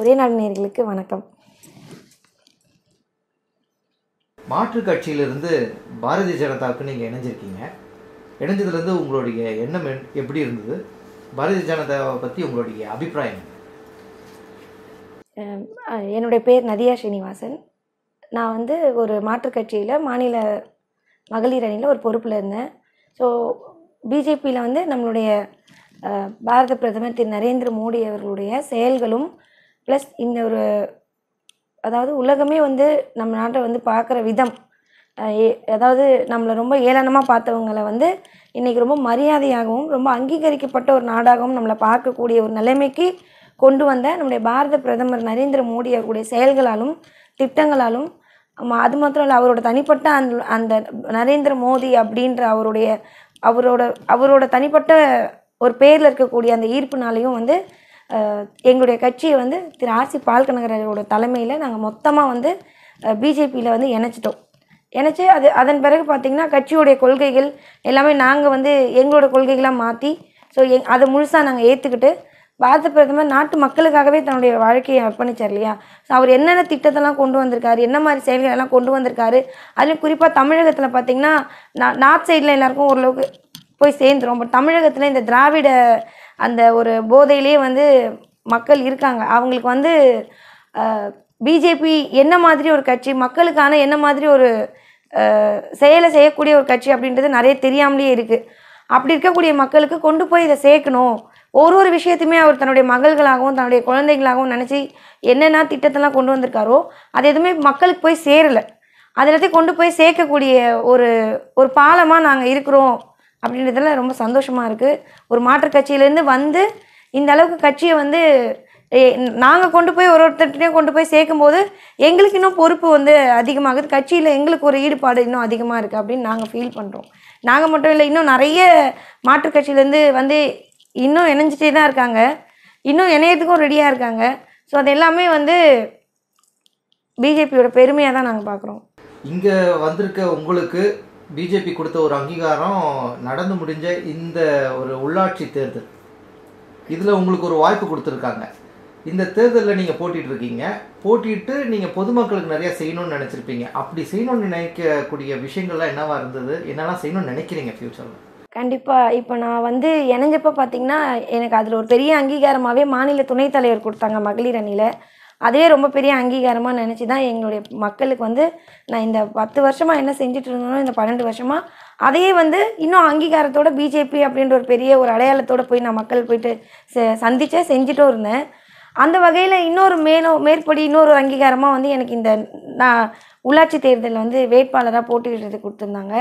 ஒரே நாள் நேர்களுக்கு வணக்கம் மாற்று கட்சியிலிருந்து பாரதிய ஜனதாவுக்கு நீங்கள் இணைஞ்சிருக்கீங்க இணைஞ்சதுலேருந்து உங்களுடைய எண்ணம் எப்படி இருந்தது பாரதிய ஜனதாவை பற்றி உங்களுடைய அபிப்பிராயம் என்னுடைய பேர் நதியா ஸ்ரீனிவாசன் நான் வந்து ஒரு மாற்று கட்சியில் மாநில மகளிர் அணியில் ஒரு பொறுப்பில் இருந்தேன் ஸோ பிஜேபியில் வந்து நம்மளுடைய பாரத பிரதமர் திரு நரேந்திர மோடி அவர்களுடைய செயல்களும் ப்ளஸ் இந்த ஒரு அதாவது உலகமே வந்து நம்ம நாட்டை வந்து பார்க்குற விதம் அதாவது நம்மளை ரொம்ப ஏளனமாக பார்த்தவங்கள வந்து இன்றைக்கி ரொம்ப மரியாதையாகவும் ரொம்ப அங்கீகரிக்கப்பட்ட ஒரு நாடாகவும் நம்மளை பார்க்கக்கூடிய ஒரு நிலைமைக்கு கொண்டு வந்த நம்முடைய பாரத பிரதமர் நரேந்திர மோடி அவருடைய செயல்களாலும் திட்டங்களாலும் அது மாத்திரம் இல்லை அவரோட தனிப்பட்ட அந்த அந்த நரேந்திர மோடி அப்படின்ற அவருடைய அவரோட அவரோட தனிப்பட்ட ஒரு பேரில் இருக்கக்கூடிய அந்த ஈர்ப்புனாலையும் வந்து எங்களுடைய கட்சியை வந்து திரு ஆர்சி பால்கனகரோட தலைமையில் நாங்கள் மொத்தமாக வந்து பிஜேபியில் வந்து இணைச்சிட்டோம் இணைச்சி அது அதன் பிறகு பார்த்திங்கன்னா கட்சியுடைய கொள்கைகள் எல்லாமே நாங்கள் வந்து எங்களோட கொள்கைகளாக மாற்றி ஸோ எங் அதை முழுசாக நாங்கள் ஏற்றுக்கிட்டு பாரத பிரதமர் நாட்டு மக்களுக்காகவே தன்னுடைய வாழ்க்கையை அர்ப்பணிச்சார் இல்லையா ஸோ அவர் என்னென்ன திட்டத்தெல்லாம் கொண்டு வந்திருக்காரு என்ன மாதிரி செயல்கள் எல்லாம் கொண்டு வந்திருக்காரு அதுலேயும் குறிப்பாக தமிழகத்தில் பார்த்திங்கன்னா நா நார்த் சைடில் எல்லாருக்கும் ஓரளவுக்கு போய் சேர்ந்துடும் பட் தமிழகத்தில் இந்த திராவிட அந்த ஒரு போதையிலே வந்து மக்கள் இருக்காங்க அவங்களுக்கு வந்து பிஜேபி என்ன மாதிரி ஒரு கட்சி மக்களுக்கான என்ன மாதிரி ஒரு செயலை செய்யக்கூடிய ஒரு கட்சி அப்படின்றது நிறைய தெரியாமலேயே இருக்குது அப்படி இருக்கக்கூடிய மக்களுக்கு கொண்டு போய் இதை சேர்க்கணும் ஒரு ஒரு விஷயத்தையுமே அவர் தன்னுடைய மகள்களாகவும் தன்னுடைய குழந்தைகளாகவும் நினச்சி என்னென்ன திட்டத்தெல்லாம் கொண்டு வந்திருக்காரோ அது எதுவுமே மக்களுக்கு போய் சேரலை அது எல்லாத்தையும் கொண்டு போய் சேர்க்கக்கூடிய ஒரு ஒரு பாலமாக நாங்கள் இருக்கிறோம் அப்படின்றதுல ரொம்ப சந்தோஷமாக இருக்குது ஒரு மாற்று கட்சியிலேருந்து வந்து இந்த அளவுக்கு கட்சியை வந்து நாங்கள் கொண்டு போய் ஒரு ஒருத்தர்கிட்டையும் கொண்டு போய் சேர்க்கும்போது எங்களுக்கு இன்னும் பொறுப்பு வந்து அதிகமாகுது கட்சியில் எங்களுக்கு ஒரு ஈடுபாடு இன்னும் அதிகமாக இருக்குது அப்படின்னு நாங்கள் ஃபீல் பண்ணுறோம் நாங்கள் மட்டும் இல்லை இன்னும் நிறைய மாற்று கட்சியிலேருந்து வந்து இன்னும் இணைஞ்சிட்டே தான் இருக்காங்க இன்னும் இணையத்துக்கும் ரெடியாக இருக்காங்க ஸோ அது எல்லாமே வந்து பிஜேபியோட பெருமையாக தான் நாங்கள் பார்க்குறோம் இங்கே வந்திருக்க உங்களுக்கு பிஜேபி கொடுத்த ஒரு அங்கீகாரம் நடந்து முடிஞ்ச இந்த ஒரு உள்ளாட்சி தேர்தல் இதில் உங்களுக்கு ஒரு வாய்ப்பு கொடுத்துருக்காங்க இந்த தேர்தலில் நீங்கள் இருக்கீங்க போட்டிட்டு நீங்கள் பொதுமக்களுக்கு நிறையா செய்யணும்னு நினச்சிருப்பீங்க அப்படி செய்யணும்னு நினைக்கக்கூடிய விஷயங்கள்லாம் என்னவா இருந்தது என்னெல்லாம் செய்யணும்னு நினைக்கிறீங்க ஃப்யூச்சரில் கண்டிப்பாக இப்போ நான் வந்து இணைஞ்சப்போ பார்த்தீங்கன்னா எனக்கு அதில் ஒரு பெரிய அங்கீகாரமாகவே மாநில துணைத் தலைவர் கொடுத்தாங்க மகளிர் அணியில் அதுவே ரொம்ப பெரிய அங்கீகாரமாக நினச்சி தான் எங்களுடைய மக்களுக்கு வந்து நான் இந்த பத்து வருஷமாக என்ன செஞ்சுட்டு இருந்தேனோ இந்த பன்னெண்டு வருஷமாக அதையே வந்து இன்னும் அங்கீகாரத்தோட பிஜேபி அப்படின்ற ஒரு பெரிய ஒரு அடையாளத்தோடு போய் நான் மக்கள் போயிட்டு சந்தித்தேன் செஞ்சுட்டும் இருந்தேன் அந்த வகையில் இன்னொரு மேலும் மேற்படி இன்னொரு அங்கீகாரமாக வந்து எனக்கு இந்த நான் உள்ளாட்சி தேர்தலில் வந்து வேட்பாளராக போட்டியிடுறது கொடுத்துருந்தாங்க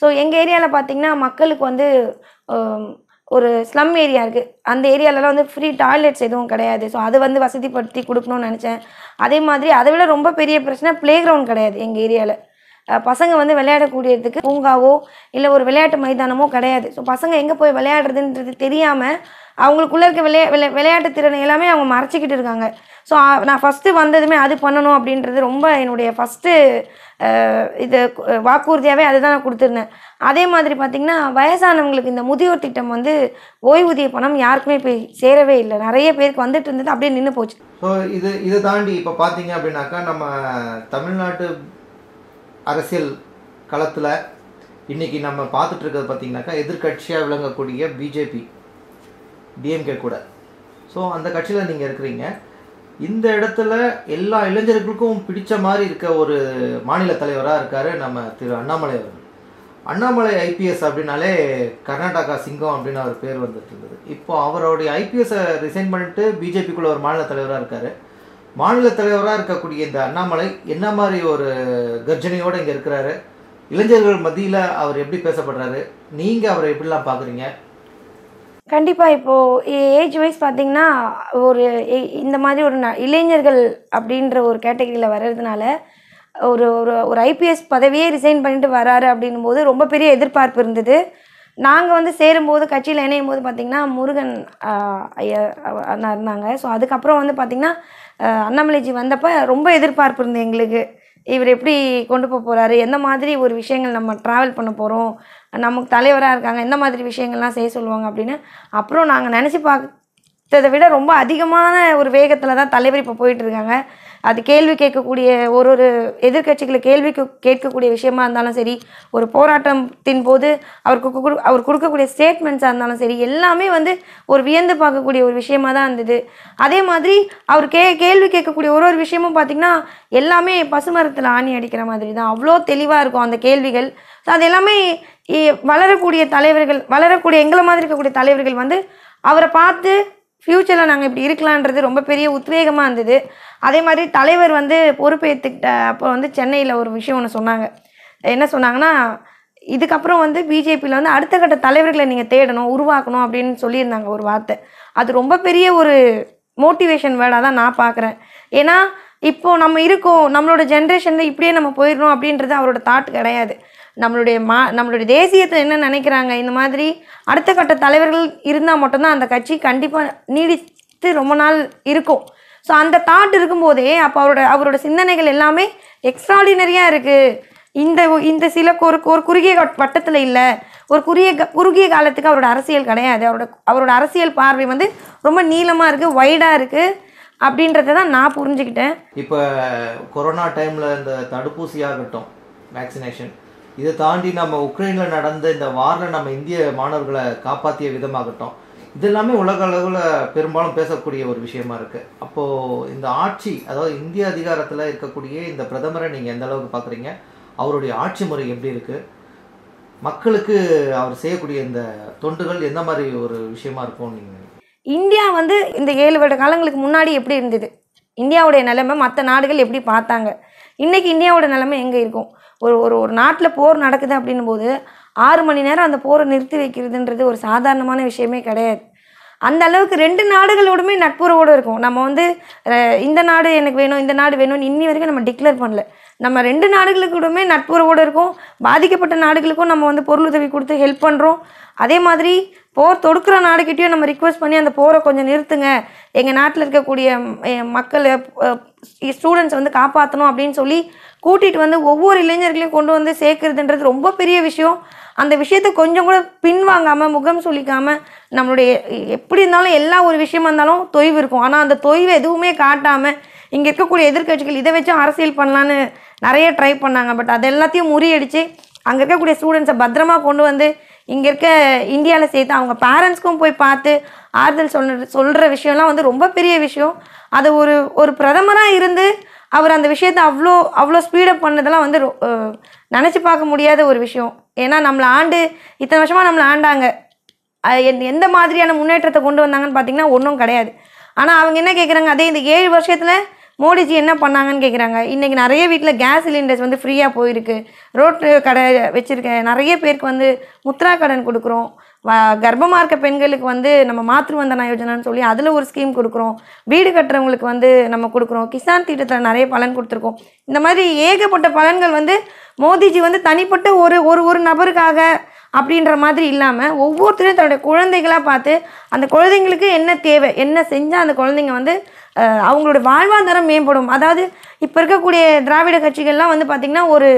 ஸோ எங்கள் ஏரியாவில் பார்த்திங்கன்னா மக்களுக்கு வந்து ஒரு ஸ்லம் ஏரியா இருக்குது அந்த ஏரியாலலாம் வந்து ஃப்ரீ டாய்லெட்ஸ் எதுவும் கிடையாது ஸோ அது வந்து வசதிப்படுத்தி கொடுக்கணும்னு நினச்சேன் அதே மாதிரி அதை விட ரொம்ப பெரிய பிரச்சனை ப்ளே கிரவுண்ட் கிடையாது எங்கள் ஏரியாவில் பசங்க வந்து விளையாடக்கூடியதுக்கு பூங்காவோ இல்லை ஒரு விளையாட்டு மைதானமோ கிடையாது ஸோ பசங்க எங்கே போய் விளையாடுறதுன்றது தெரியாமல் அவங்களுக்குள்ளே இருக்க விளையா விளை விளையாட்டு திறனை எல்லாமே அவங்க மறைச்சிக்கிட்டு இருக்காங்க ஸோ நான் ஃபஸ்ட்டு வந்ததுமே அது பண்ணணும் அப்படின்றது ரொம்ப என்னுடைய ஃபஸ்ட்டு இது வாக்குறுதியாகவே அதுதான் நான் கொடுத்துருந்தேன் அதே மாதிரி பார்த்திங்கன்னா வயசானவங்களுக்கு இந்த முதியோர் திட்டம் வந்து ஓய்வூதிய பணம் யாருக்குமே போய் சேரவே இல்லை நிறைய பேருக்கு வந்துட்டு இருந்தது அப்படியே நின்று போச்சு ஸோ இது இதை தாண்டி இப்போ பார்த்தீங்க அப்படின்னாக்கா நம்ம தமிழ்நாட்டு அரசியல் களத்தில் இன்றைக்கி நம்ம பார்த்துட்ருக்கிறது பார்த்திங்கனாக்கா எதிர்கட்சியாக விளங்கக்கூடிய பிஜேபி டிஎம்கே கூட ஸோ அந்த கட்சியில் நீங்கள் இருக்கிறீங்க இந்த இடத்துல எல்லா இளைஞர்களுக்கும் பிடிச்ச மாதிரி இருக்க ஒரு மாநில தலைவராக இருக்கார் நம்ம திரு அண்ணாமலை அவர்கள் அண்ணாமலை ஐபிஎஸ் அப்படின்னாலே கர்நாடகா சிங்கம் அப்படின்னு அவர் பேர் வந்துட்டு இருந்தது இப்போ அவருடைய ஐபிஎஸ்ஸை ரிசைன் பண்ணிட்டு பிஜேபிக்குள்ள ஒரு மாநில தலைவராக இருக்கார் மாநில தலைவராக இருக்கக்கூடிய இந்த அண்ணாமலை என்ன மாதிரி ஒரு கர்ஜனையோடு இங்கே இருக்கிறாரு இளைஞர்கள் மத்தியில் அவர் எப்படி பேசப்படுறாரு நீங்கள் அவரை எப்படிலாம் பார்க்குறீங்க கண்டிப்பாக இப்போது ஏஜ் வைஸ் பார்த்தீங்கன்னா ஒரு இந்த மாதிரி ஒரு இளைஞர்கள் அப்படின்ற ஒரு கேட்டகரியில் வர்றதுனால ஒரு ஒரு ஒரு ஐபிஎஸ் பதவியே ரிசைன் பண்ணிட்டு வராரு அப்படின்னும் போது ரொம்ப பெரிய எதிர்பார்ப்பு இருந்தது நாங்கள் வந்து சேரும்போது கட்சியில் இணையும் போது பார்த்திங்கன்னா முருகன் ஐயா அண்ணா இருந்தாங்க ஸோ அதுக்கப்புறம் வந்து பார்த்திங்கன்னா அண்ணாமலைஜி வந்தப்போ ரொம்ப எதிர்பார்ப்பு இருந்தது எங்களுக்கு இவர் எப்படி கொண்டு போக போகிறாரு எந்த மாதிரி ஒரு விஷயங்கள் நம்ம ட்ராவல் பண்ண போகிறோம் நமக்கு தலைவராக இருக்காங்க எந்த மாதிரி விஷயங்கள்லாம் செய்ய சொல்லுவாங்க அப்படின்னு அப்புறம் நாங்கள் நினச்சி பார்த்ததை விட ரொம்ப அதிகமான ஒரு வேகத்தில் தான் தலைவர் இப்போ போயிட்டுருக்காங்க அது கேள்வி கேட்கக்கூடிய ஒரு ஒரு எதிர்கட்சிகளை கேள்வி கேட்கக்கூடிய விஷயமா இருந்தாலும் சரி ஒரு போராட்டத்தின் போது அவருக்கு அவர் கொடுக்கக்கூடிய ஸ்டேட்மெண்ட்ஸாக இருந்தாலும் சரி எல்லாமே வந்து ஒரு வியந்து பார்க்கக்கூடிய ஒரு விஷயமா தான் இருந்தது அதே மாதிரி அவர் கே கேள்வி கேட்கக்கூடிய ஒரு ஒரு விஷயமும் பார்த்திங்கன்னா எல்லாமே பசுமரத்தில் ஆணி அடிக்கிற மாதிரி தான் அவ்வளோ தெளிவாக இருக்கும் அந்த கேள்விகள் ஸோ அது எல்லாமே வளரக்கூடிய தலைவர்கள் வளரக்கூடிய எங்களை மாதிரி இருக்கக்கூடிய தலைவர்கள் வந்து அவரை பார்த்து ஃப்யூச்சரில் நாங்கள் இப்படி இருக்கலான்றது ரொம்ப பெரிய உத்வேகமாக இருந்தது அதே மாதிரி தலைவர் வந்து பொறுப்பேற்றுக்கிட்ட அப்போ வந்து சென்னையில் ஒரு விஷயம் ஒன்று சொன்னாங்க என்ன சொன்னாங்கன்னா இதுக்கப்புறம் வந்து பிஜேபியில் வந்து அடுத்த கட்ட தலைவர்களை நீங்கள் தேடணும் உருவாக்கணும் அப்படின்னு சொல்லியிருந்தாங்க ஒரு வார்த்தை அது ரொம்ப பெரிய ஒரு மோட்டிவேஷன் வேர்டாக தான் நான் பார்க்குறேன் ஏன்னா இப்போது நம்ம இருக்கோம் நம்மளோட ஜென்ரேஷனில் இப்படியே நம்ம போயிடணும் அப்படின்றது அவரோட தாட் கிடையாது நம்மளுடைய மா நம்மளுடைய தேசியத்தை என்ன நினைக்கிறாங்க இந்த மாதிரி அடுத்த கட்ட தலைவர்கள் இருந்தால் மட்டும்தான் அந்த கட்சி கண்டிப்பாக நீடித்து ரொம்ப நாள் இருக்கும் ஸோ அந்த தாட் இருக்கும்போதே அப்போ அவரோட அவரோட சிந்தனைகள் எல்லாமே எக்ஸ்ட்ராடினரியாக இருக்குது இந்த இந்த சில ஒரு ஒரு குறுகிய வட்டத்தில் இல்லை ஒரு குறுகிய குறுகிய காலத்துக்கு அவரோட அரசியல் கிடையாது அவரோட அவரோட அரசியல் பார்வை வந்து ரொம்ப நீளமாக இருக்குது வைடாக இருக்குது அப்படின்றத தான் நான் புரிஞ்சுக்கிட்டேன் இப்போ கொரோனா டைமில் இந்த தடுப்பூசியாகட்டும் வேக்சினேஷன் இதை தாண்டி நம்ம உக்ரைனில் நடந்த இந்த வாரில் நம்ம இந்திய மாணவர்களை காப்பாற்றிய விதமாகட்டும் இதெல்லாமே உலக அளவில் பெரும்பாலும் பேசக்கூடிய ஒரு விஷயமா இருக்கு அப்போது இந்த ஆட்சி அதாவது இந்திய அதிகாரத்தில் இருக்கக்கூடிய இந்த பிரதமரை நீங்கள் எந்த அளவுக்கு பார்க்குறீங்க அவருடைய ஆட்சி முறை எப்படி இருக்குது மக்களுக்கு அவர் செய்யக்கூடிய இந்த தொண்டுகள் எந்த மாதிரி ஒரு விஷயமா இருக்கும் நீங்கள் இந்தியா வந்து இந்த ஏழு வருட காலங்களுக்கு முன்னாடி எப்படி இருந்தது இந்தியாவுடைய நிலைமை மற்ற நாடுகள் எப்படி பார்த்தாங்க இன்னைக்கு இந்தியாவோட நிலைமை எங்கே இருக்கும் ஒரு ஒரு ஒரு நாட்டில் போர் நடக்குது அப்படின்னும் போது ஆறு மணி நேரம் அந்த போரை நிறுத்தி வைக்கிறதுன்றது ஒரு சாதாரணமான விஷயமே கிடையாது அந்த அளவுக்கு ரெண்டு நாடுகளோடுமே நட்புறவோடு இருக்கும் நம்ம வந்து இந்த நாடு எனக்கு வேணும் இந்த நாடு வேணும்னு இன்னி வரைக்கும் நம்ம டிக்ளேர் பண்ணல நம்ம ரெண்டு நாடுகளுக்கூடமே நட்புறவோடு இருக்கும் பாதிக்கப்பட்ட நாடுகளுக்கும் நம்ம வந்து பொருளுதவி கொடுத்து ஹெல்ப் பண்ணுறோம் அதே மாதிரி போர் தொடுக்கிற நாடுகிட்டேயும் நம்ம ரிக்வஸ்ட் பண்ணி அந்த போரை கொஞ்சம் நிறுத்துங்க எங்கள் நாட்டில் இருக்கக்கூடிய மக்களை ஸ்டூடெண்ட்ஸ் வந்து காப்பாற்றணும் அப்படின்னு சொல்லி கூட்டிகிட்டு வந்து ஒவ்வொரு இளைஞர்களையும் கொண்டு வந்து சேர்க்குறதுன்றது ரொம்ப பெரிய விஷயம் அந்த விஷயத்தை கொஞ்சம் கூட பின்வாங்காமல் முகம் சுளிக்காமல் நம்மளுடைய எப்படி இருந்தாலும் எல்லா ஒரு விஷயமா இருந்தாலும் தொய்வு இருக்கும் ஆனால் அந்த தொய்வு எதுவுமே காட்டாமல் இங்கே இருக்கக்கூடிய எதிர்கட்சிகள் இதை வச்சும் அரசியல் பண்ணலான்னு நிறைய ட்ரை பண்ணாங்க பட் அது எல்லாத்தையும் முறியடித்து அங்கே இருக்கக்கூடிய ஸ்டூடெண்ட்ஸை பத்திரமா கொண்டு வந்து இங்கே இருக்க இந்தியாவில் சேர்த்து அவங்க பேரண்ட்ஸ்க்கும் போய் பார்த்து ஆறுதல் சொல்ற சொல்கிற விஷயம்லாம் வந்து ரொம்ப பெரிய விஷயம் அது ஒரு ஒரு பிரதமராக இருந்து அவர் அந்த விஷயத்தை அவ்வளோ அவ்வளோ ஸ்பீடப் பண்ணதெல்லாம் வந்து நினச்சி பார்க்க முடியாத ஒரு விஷயம் ஏன்னா நம்மளை ஆண்டு இத்தனை வருஷமாக நம்மளை ஆண்டாங்க எந்த மாதிரியான முன்னேற்றத்தை கொண்டு வந்தாங்கன்னு பார்த்தீங்கன்னா ஒன்றும் கிடையாது ஆனால் அவங்க என்ன கேட்குறாங்க அதே இந்த ஏழு வருஷத்தில் மோடிஜி என்ன பண்ணாங்கன்னு கேட்குறாங்க இன்றைக்கி நிறைய வீட்டில் கேஸ் சிலிண்டர்ஸ் வந்து ஃப்ரீயாக போயிருக்கு ரோட்டு கடை வச்சுருக்க நிறைய பேருக்கு வந்து முத்ரா கடன் கொடுக்குறோம் கர்ப்பமாக இருக்க பெண்களுக்கு வந்து நம்ம மாத்ரு வந்தனா யோஜனான்னு சொல்லி அதில் ஒரு ஸ்கீம் கொடுக்குறோம் வீடு கட்டுறவங்களுக்கு வந்து நம்ம கொடுக்குறோம் கிசான் திட்டத்தில் நிறைய பலன் கொடுத்துருக்கோம் இந்த மாதிரி ஏகப்பட்ட பலன்கள் வந்து மோதிஜி வந்து தனிப்பட்ட ஒரு ஒரு ஒரு நபருக்காக அப்படின்ற மாதிரி இல்லாமல் ஒவ்வொருத்தரையும் தன்னுடைய குழந்தைகளாக பார்த்து அந்த குழந்தைங்களுக்கு என்ன தேவை என்ன செஞ்சால் அந்த குழந்தைங்க வந்து அவங்களோட வாழ்வாதாரம் மேம்படும் அதாவது இப்போ இருக்கக்கூடிய திராவிட கட்சிகள்லாம் வந்து பார்த்திங்கன்னா ஒரு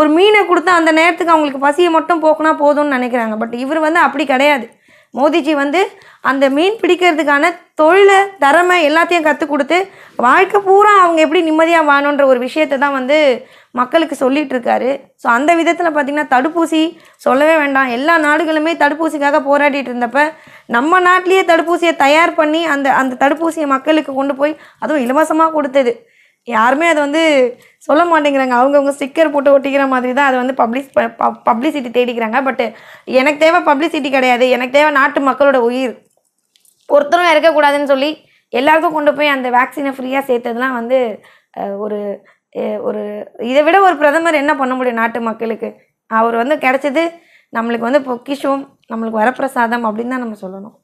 ஒரு மீனை கொடுத்தா அந்த நேரத்துக்கு அவங்களுக்கு பசியை மட்டும் போக்குனா போதும்னு நினைக்கிறாங்க பட் இவர் வந்து அப்படி கிடையாது மோதிஜி வந்து அந்த மீன் பிடிக்கிறதுக்கான தொழிலை திறமை எல்லாத்தையும் கற்றுக் கொடுத்து வாழ்க்கை பூரா அவங்க எப்படி நிம்மதியாக வாணுன்ற ஒரு விஷயத்தை தான் வந்து மக்களுக்கு சொல்லிகிட்டு இருக்காரு ஸோ அந்த விதத்தில் பார்த்திங்கன்னா தடுப்பூசி சொல்லவே வேண்டாம் எல்லா நாடுகளுமே தடுப்பூசிக்காக போராடிட்டு இருந்தப்ப நம்ம நாட்டிலேயே தடுப்பூசியை தயார் பண்ணி அந்த அந்த தடுப்பூசியை மக்களுக்கு கொண்டு போய் அதுவும் இலவசமாக கொடுத்தது யாருமே அதை வந்து சொல்ல மாட்டேங்கிறாங்க அவங்கவுங்க ஸ்டிக்கர் போட்டு ஒட்டிக்கிற மாதிரி தான் அதை வந்து பப்ளிஸ் பப்ளிசிட்டி தேடிக்கிறாங்க பட்டு எனக்கு தேவை பப்ளிசிட்டி கிடையாது எனக்கு தேவை நாட்டு மக்களோட உயிர் ஒருத்தரும் இறக்கக்கூடாதுன்னு சொல்லி எல்லாருக்கும் கொண்டு போய் அந்த வேக்சினை ஃப்ரீயாக சேர்த்ததுலாம் வந்து ஒரு ஒரு இதை விட ஒரு பிரதமர் என்ன பண்ண முடியும் நாட்டு மக்களுக்கு அவர் வந்து கிடச்சது நம்மளுக்கு வந்து பொக்கிஷம் நம்மளுக்கு வரப்பிரசாதம் அப்படின்னு தான் நம்ம சொல்லணும்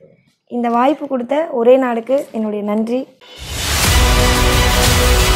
இந்த வாய்ப்பு கொடுத்த ஒரே நாடுக்கு என்னுடைய நன்றி